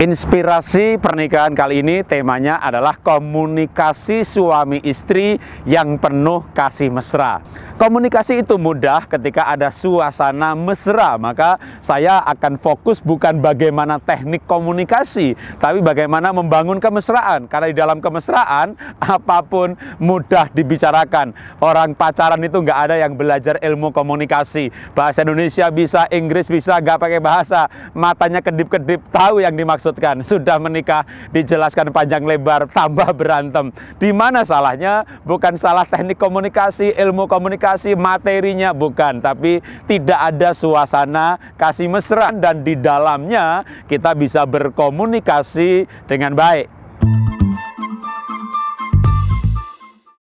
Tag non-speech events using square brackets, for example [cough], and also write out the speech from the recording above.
Inspirasi pernikahan kali ini temanya adalah komunikasi suami istri yang penuh kasih mesra. Komunikasi itu mudah ketika ada suasana mesra, maka saya akan fokus bukan bagaimana teknik komunikasi, tapi bagaimana membangun kemesraan. Karena di dalam kemesraan, apapun mudah dibicarakan. Orang pacaran itu nggak ada yang belajar ilmu komunikasi. Bahasa Indonesia bisa, Inggris bisa, nggak pakai bahasa. Matanya kedip-kedip, tahu yang dimaksudkan. [laughs] Sudah menikah, dijelaskan panjang lebar, tambah berantem. Di mana salahnya? Bukan salah teknik komunikasi, ilmu komunikasi, dikasih materinya bukan, tapi tidak ada suasana kasih mesra dan di dalamnya kita bisa berkomunikasi dengan baik.